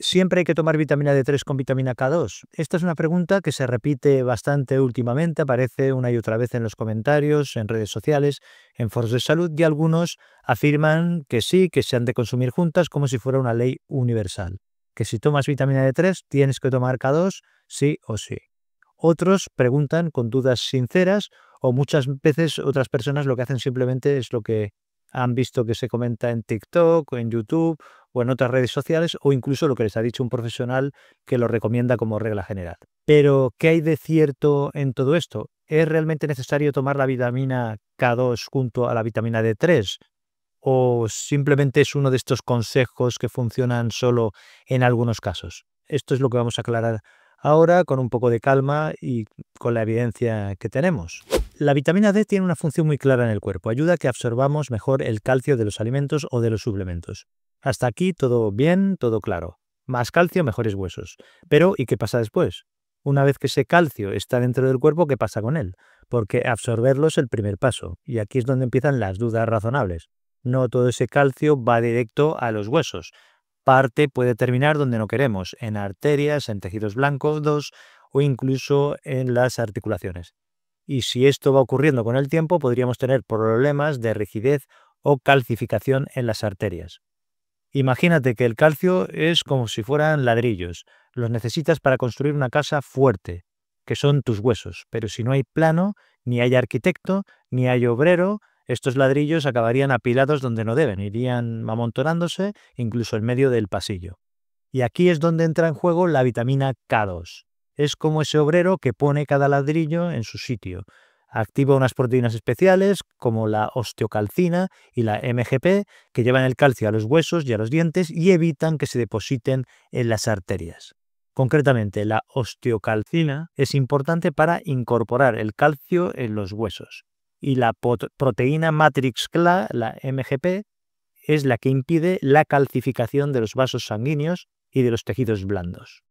¿Siempre hay que tomar vitamina D3 con vitamina K2? Esta es una pregunta que se repite bastante últimamente, aparece una y otra vez en los comentarios, en redes sociales, en foros de salud y algunos afirman que sí, que se han de consumir juntas como si fuera una ley universal, que si tomas vitamina D3 tienes que tomar K2 sí o sí. Otros preguntan con dudas sinceras o muchas veces otras personas lo que hacen simplemente es lo que han visto que se comenta en TikTok, o en YouTube en otras redes sociales o incluso lo que les ha dicho un profesional que lo recomienda como regla general. Pero, ¿qué hay de cierto en todo esto? ¿Es realmente necesario tomar la vitamina K2 junto a la vitamina D3? ¿O simplemente es uno de estos consejos que funcionan solo en algunos casos? Esto es lo que vamos a aclarar ahora con un poco de calma y con la evidencia que tenemos. La vitamina D tiene una función muy clara en el cuerpo, ayuda a que absorbamos mejor el calcio de los alimentos o de los suplementos. Hasta aquí todo bien, todo claro. Más calcio, mejores huesos. Pero, ¿y qué pasa después? Una vez que ese calcio está dentro del cuerpo, ¿qué pasa con él? Porque absorberlo es el primer paso, y aquí es donde empiezan las dudas razonables. No todo ese calcio va directo a los huesos. Parte puede terminar donde no queremos, en arterias, en tejidos blancos o incluso en las articulaciones. Y si esto va ocurriendo con el tiempo, podríamos tener problemas de rigidez o calcificación en las arterias. Imagínate que el calcio es como si fueran ladrillos. Los necesitas para construir una casa fuerte, que son tus huesos. Pero si no hay plano, ni hay arquitecto, ni hay obrero, estos ladrillos acabarían apilados donde no deben, irían amontonándose incluso en medio del pasillo. Y aquí es donde entra en juego la vitamina K2. Es como ese obrero que pone cada ladrillo en su sitio, Activa unas proteínas especiales como la osteocalcina y la MGP que llevan el calcio a los huesos y a los dientes y evitan que se depositen en las arterias. Concretamente, la osteocalcina es importante para incorporar el calcio en los huesos y la proteína Matrix CLA, la MGP, es la que impide la calcificación de los vasos sanguíneos y de los tejidos blandos.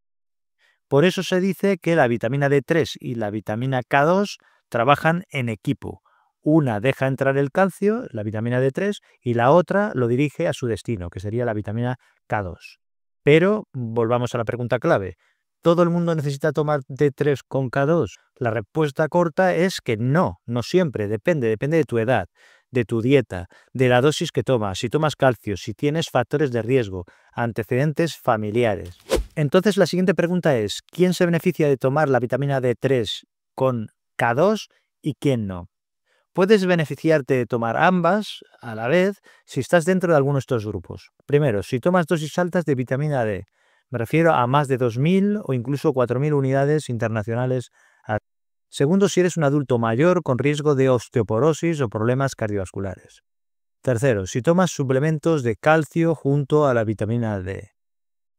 Por eso se dice que la vitamina D3 y la vitamina K2 trabajan en equipo. Una deja entrar el calcio, la vitamina D3, y la otra lo dirige a su destino, que sería la vitamina K2. Pero volvamos a la pregunta clave. ¿Todo el mundo necesita tomar D3 con K2? La respuesta corta es que no, no siempre, depende, depende de tu edad, de tu dieta, de la dosis que tomas, si tomas calcio, si tienes factores de riesgo, antecedentes familiares. Entonces la siguiente pregunta es, ¿quién se beneficia de tomar la vitamina D3 con K2 y quién no. Puedes beneficiarte de tomar ambas a la vez si estás dentro de alguno de estos grupos. Primero, si tomas dosis altas de vitamina D, me refiero a más de 2.000 o incluso 4.000 unidades internacionales. Segundo, si eres un adulto mayor con riesgo de osteoporosis o problemas cardiovasculares. Tercero, si tomas suplementos de calcio junto a la vitamina D.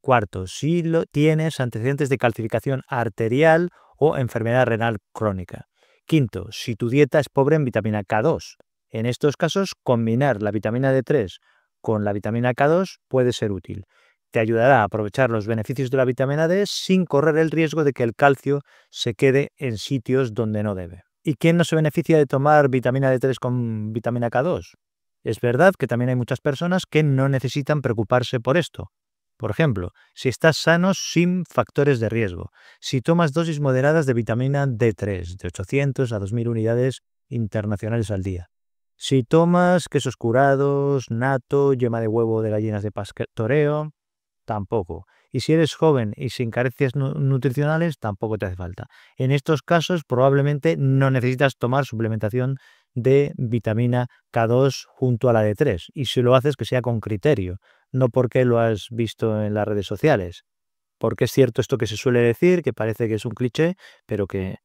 Cuarto, si lo tienes antecedentes de calcificación arterial o enfermedad renal crónica. Quinto, si tu dieta es pobre en vitamina K2. En estos casos, combinar la vitamina D3 con la vitamina K2 puede ser útil. Te ayudará a aprovechar los beneficios de la vitamina D sin correr el riesgo de que el calcio se quede en sitios donde no debe. ¿Y quién no se beneficia de tomar vitamina D3 con vitamina K2? Es verdad que también hay muchas personas que no necesitan preocuparse por esto, por ejemplo, si estás sano sin factores de riesgo, si tomas dosis moderadas de vitamina D3 de 800 a 2000 unidades internacionales al día, si tomas quesos curados, nato, yema de huevo de gallinas de pastoreo, tampoco. Y si eres joven y sin carencias nutricionales, tampoco te hace falta. En estos casos probablemente no necesitas tomar suplementación de vitamina K2 junto a la D3. Y si lo haces, que sea con criterio no porque lo has visto en las redes sociales. Porque es cierto esto que se suele decir, que parece que es un cliché, pero que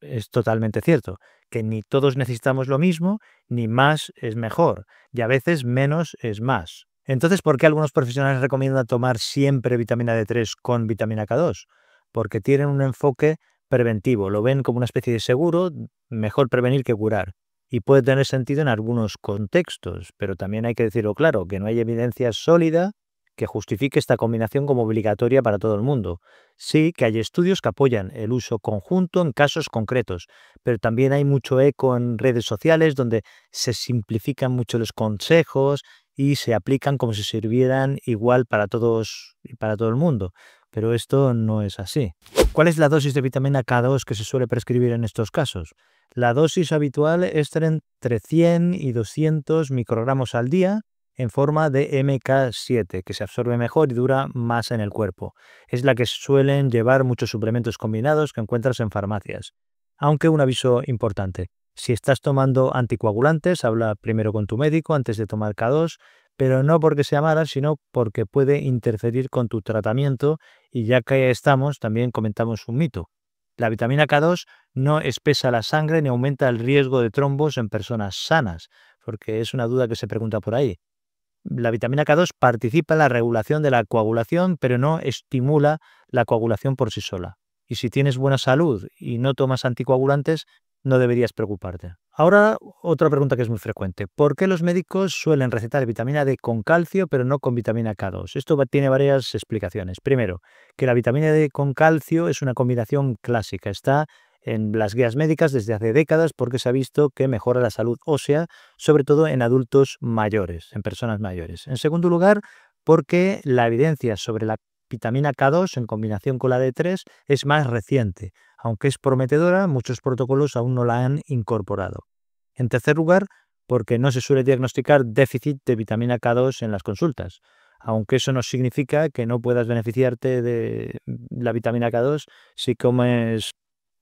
es totalmente cierto, que ni todos necesitamos lo mismo, ni más es mejor, y a veces menos es más. Entonces, ¿por qué algunos profesionales recomiendan tomar siempre vitamina D3 con vitamina K2? Porque tienen un enfoque preventivo, lo ven como una especie de seguro, mejor prevenir que curar y puede tener sentido en algunos contextos, pero también hay que decirlo claro, que no hay evidencia sólida que justifique esta combinación como obligatoria para todo el mundo. Sí que hay estudios que apoyan el uso conjunto en casos concretos, pero también hay mucho eco en redes sociales donde se simplifican mucho los consejos y se aplican como si sirvieran igual para todos y para todo el mundo. Pero esto no es así. ¿Cuál es la dosis de vitamina K2 que se suele prescribir en estos casos? La dosis habitual es entre 100 y 200 microgramos al día en forma de MK7, que se absorbe mejor y dura más en el cuerpo. Es la que suelen llevar muchos suplementos combinados que encuentras en farmacias. Aunque un aviso importante, si estás tomando anticoagulantes, habla primero con tu médico antes de tomar K2, pero no porque sea mala, sino porque puede interferir con tu tratamiento y ya que estamos, también comentamos un mito. La vitamina K2 no espesa la sangre ni aumenta el riesgo de trombos en personas sanas, porque es una duda que se pregunta por ahí. La vitamina K2 participa en la regulación de la coagulación, pero no estimula la coagulación por sí sola. Y si tienes buena salud y no tomas anticoagulantes, no deberías preocuparte. Ahora, otra pregunta que es muy frecuente. ¿Por qué los médicos suelen recetar vitamina D con calcio, pero no con vitamina K2? Esto tiene varias explicaciones. Primero, que la vitamina D con calcio es una combinación clásica. Está en las guías médicas desde hace décadas porque se ha visto que mejora la salud ósea, sobre todo en adultos mayores, en personas mayores. En segundo lugar, porque la evidencia sobre la vitamina K2 en combinación con la D3 es más reciente. Aunque es prometedora, muchos protocolos aún no la han incorporado. En tercer lugar, porque no se suele diagnosticar déficit de vitamina K2 en las consultas, aunque eso no significa que no puedas beneficiarte de la vitamina K2 si comes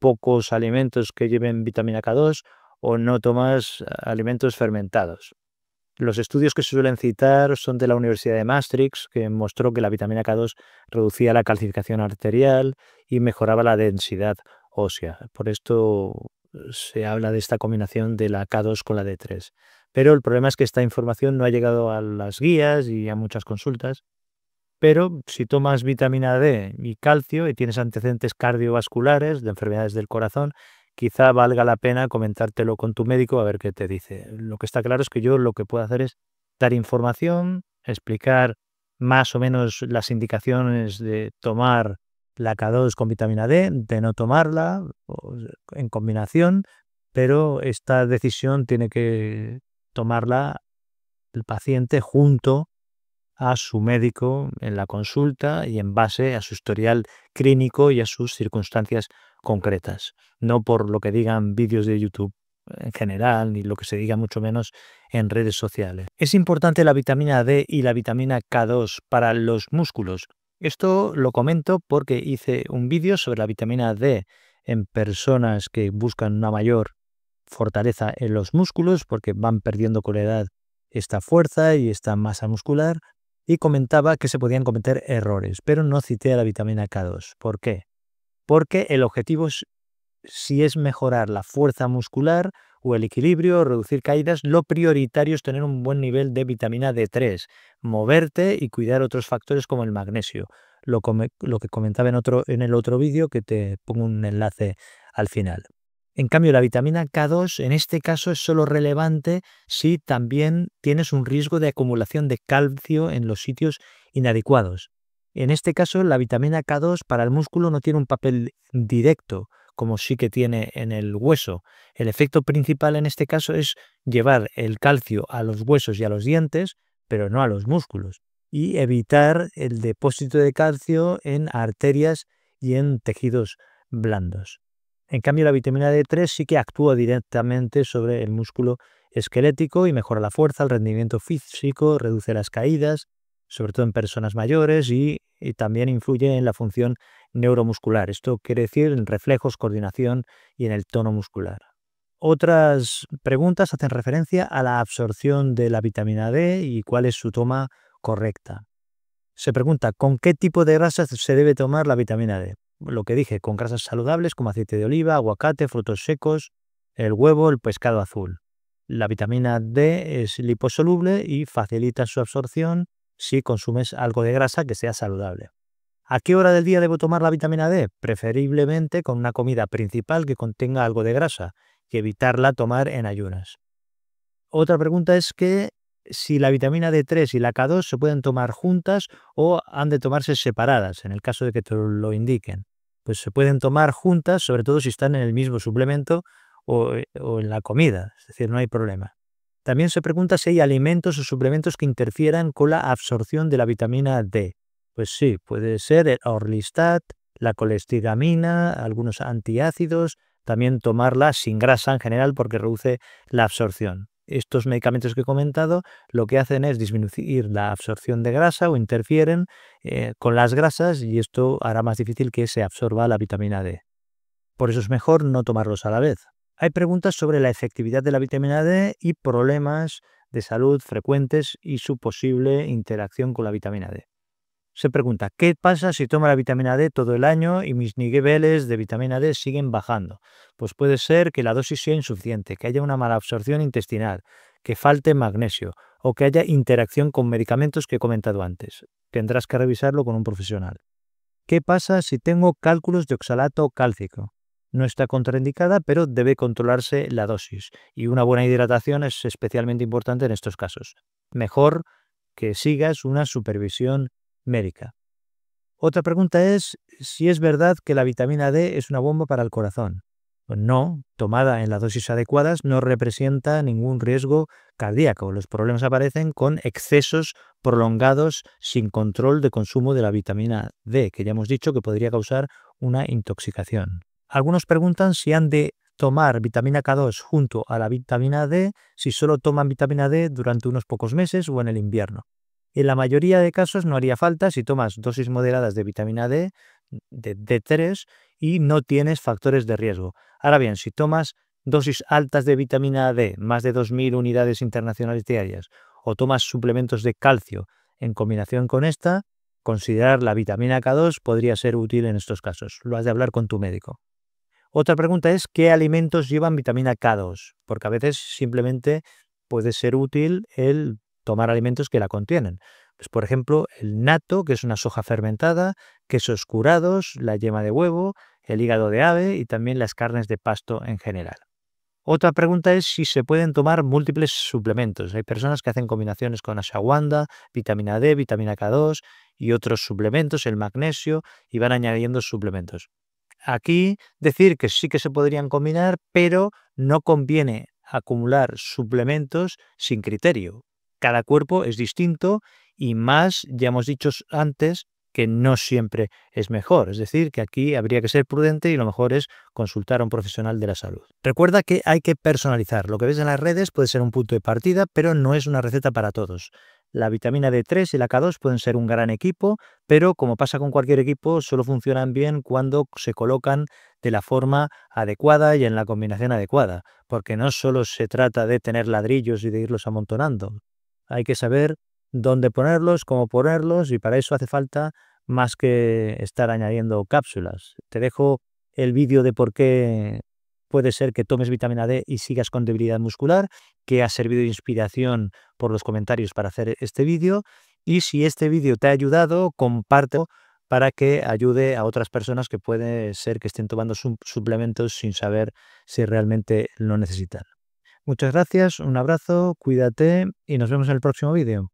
pocos alimentos que lleven vitamina K2 o no tomas alimentos fermentados. Los estudios que se suelen citar son de la Universidad de Maastricht, que mostró que la vitamina K2 reducía la calcificación arterial y mejoraba la densidad ósea. Por esto eh, se habla de esta combinación de la K2 con la D3. Pero el problema es que esta información no ha llegado a las guías y a muchas consultas. Pero si tomas vitamina D y calcio y tienes antecedentes cardiovasculares, de enfermedades del corazón, quizá valga la pena comentártelo con tu médico a ver qué te dice. Lo que está claro es que yo lo que puedo hacer es dar información, explicar más o menos las indicaciones de tomar la K2 con vitamina D, de no tomarla en combinación, pero esta decisión tiene que tomarla el paciente junto a su médico en la consulta y en base a su historial clínico y a sus circunstancias concretas, no por lo que digan vídeos de YouTube en general, ni lo que se diga mucho menos en redes sociales. Es importante la vitamina D y la vitamina K2 para los músculos. Esto lo comento porque hice un vídeo sobre la vitamina D en personas que buscan una mayor fortaleza en los músculos porque van perdiendo con la edad esta fuerza y esta masa muscular, y comentaba que se podían cometer errores, pero no cité a la vitamina K2. ¿Por qué? Porque el objetivo es, si es mejorar la fuerza muscular o el equilibrio, reducir caídas, lo prioritario es tener un buen nivel de vitamina D3, moverte y cuidar otros factores como el magnesio. Lo, lo que comentaba en, otro, en el otro vídeo que te pongo un enlace al final. En cambio, la vitamina K2 en este caso es solo relevante si también tienes un riesgo de acumulación de calcio en los sitios inadecuados. En este caso, la vitamina K2 para el músculo no tiene un papel directo, como sí que tiene en el hueso. El efecto principal en este caso es llevar el calcio a los huesos y a los dientes, pero no a los músculos, y evitar el depósito de calcio en arterias y en tejidos blandos. En cambio, la vitamina D3 sí que actúa directamente sobre el músculo esquelético y mejora la fuerza, el rendimiento físico, reduce las caídas, sobre todo en personas mayores, y, también influye en la función neuromuscular. Esto quiere decir en reflejos, coordinación y en el tono muscular. Otras preguntas hacen referencia a la absorción de la vitamina D y cuál es su toma correcta. Se pregunta, ¿con qué tipo de grasas se debe tomar la vitamina D? lo que dije, con grasas saludables como aceite de oliva, aguacate, frutos secos, el huevo, el pescado azul. La vitamina D es liposoluble y facilita su absorción si consumes algo de grasa que sea saludable. ¿A qué hora del día debo tomar la vitamina D? Preferiblemente con una comida principal que contenga algo de grasa y evitarla tomar en ayunas. Otra pregunta es que si la vitamina D3 y la K2 se pueden tomar juntas o han de tomarse separadas, en el caso de que te lo indiquen. Pues se pueden tomar juntas, sobre todo si están en el mismo suplemento eh, o, en la comida, es decir, no hay problema. También se pregunta si hay alimentos o suplementos que interfieran con la absorción de la vitamina D. Pues sí, puede ser el orlistat, la colestigamina, algunos antiácidos, también tomarla sin grasa en general porque reduce la absorción estos medicamentos que he comentado lo que hacen es disminuir la absorción de grasa o interfieren eh, con las grasas y esto hará más difícil que se absorba la vitamina D. Por eso es mejor no tomarlos a la vez. Hay preguntas sobre la efectividad de la vitamina D y problemas de salud frecuentes y su posible interacción con la vitamina D se pregunta, ¿qué pasa si tomo la vitamina D todo el año y mis niveles de vitamina D siguen bajando? Pues puede ser que la dosis sea insuficiente, que haya una mala absorción intestinal, que falte magnesio o que haya interacción con medicamentos que he comentado antes. Tendrás que revisarlo con un profesional. ¿Qué pasa si tengo cálculos de oxalato cálcico? No está contraindicada, pero debe controlarse la dosis y una buena hidratación es especialmente importante en estos casos. Mejor que sigas una supervisión médica. Otra pregunta es si es verdad que la vitamina D es una bomba para el corazón. Pues no, tomada en las dosis adecuadas no representa ningún riesgo cardíaco. Los problemas aparecen con excesos prolongados sin control de consumo de la vitamina D, que ya hemos dicho que podría causar una intoxicación. Algunos preguntan si han de tomar vitamina K2 junto a la vitamina D si solo toman vitamina D durante unos pocos meses o en el invierno. En la mayoría de casos no haría falta si tomas dosis moderadas de vitamina D, de D3 y no tienes factores de riesgo. Ahora bien, si tomas dosis altas de vitamina D, más de 2.000 unidades internacionales diarias, o tomas suplementos de calcio en combinación con esta, considerar la vitamina K2 podría ser útil en estos casos. Lo has de hablar con tu médico. Otra pregunta es qué alimentos llevan vitamina K2, porque a veces simplemente puede ser útil el tomar alimentos que la contienen. Pues, por ejemplo, el nato, que es una soja fermentada, quesos curados, la yema de huevo, el hígado de ave y también las carnes de pasto en general. Otra pregunta es si se pueden tomar múltiples suplementos. Hay personas que hacen combinaciones con ashwagandha, vitamina D, vitamina K2 y otros suplementos, el magnesio, y van añadiendo suplementos. Aquí decir que sí que se podrían combinar, pero no conviene acumular suplementos sin criterio cada cuerpo es distinto y más, ya hemos dicho antes, que no siempre es mejor. Es decir, que aquí habría que ser prudente y lo mejor es consultar a un profesional de la salud. Recuerda que hay que personalizar. Lo que ves en las redes puede ser un punto de partida, pero no es una receta para todos. La vitamina D3 y la K2 pueden ser un gran equipo, pero como pasa con cualquier equipo, solo funcionan bien cuando se colocan de la forma adecuada y en la combinación adecuada, porque no solo se trata de tener ladrillos y de irlos amontonando, hay que saber dónde ponerlos, cómo ponerlos y para eso hace falta más que estar añadiendo cápsulas. Te dejo el vídeo de por qué puede ser que tomes vitamina D y sigas con debilidad muscular, que ha servido de inspiración por los comentarios para hacer este vídeo. Y si este vídeo te ha ayudado, compártelo para que ayude a otras personas que puede ser que estén tomando suplementos sin saber si realmente lo necesitan. Muchas gracias, un abrazo, cuídate y nos vemos en el próximo vídeo.